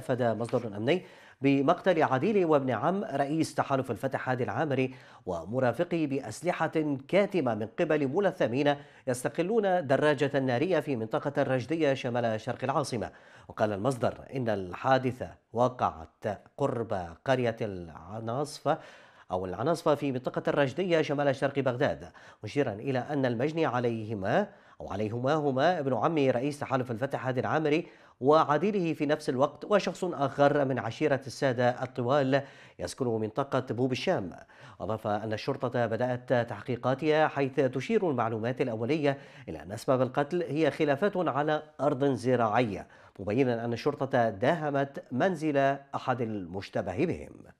أفاد مصدر أمني بمقتل عديل وابن عم رئيس تحالف الفتح هادي العامري ومرافقه بأسلحة كاتمة من قبل ملثمين يستقلون دراجة نارية في منطقة الرجدية شمال شرق العاصمة وقال المصدر إن الحادثة وقعت قرب قرية العناصفة أو العناصفة في منطقة الرجدية شمال شرق بغداد مشيرا إلى أن المجني عليهما وعليهما هما ابن عم رئيس تحالف الفتح هادي العامري وعديله في نفس الوقت وشخص آخر من عشيرة السادة الطوال يسكن منطقة بوب الشام أضاف أن الشرطة بدأت تحقيقاتها حيث تشير المعلومات الأولية إلى أن أسباب القتل هي خلافات على أرض زراعية مبينا أن الشرطة داهمت منزل أحد المشتبه بهم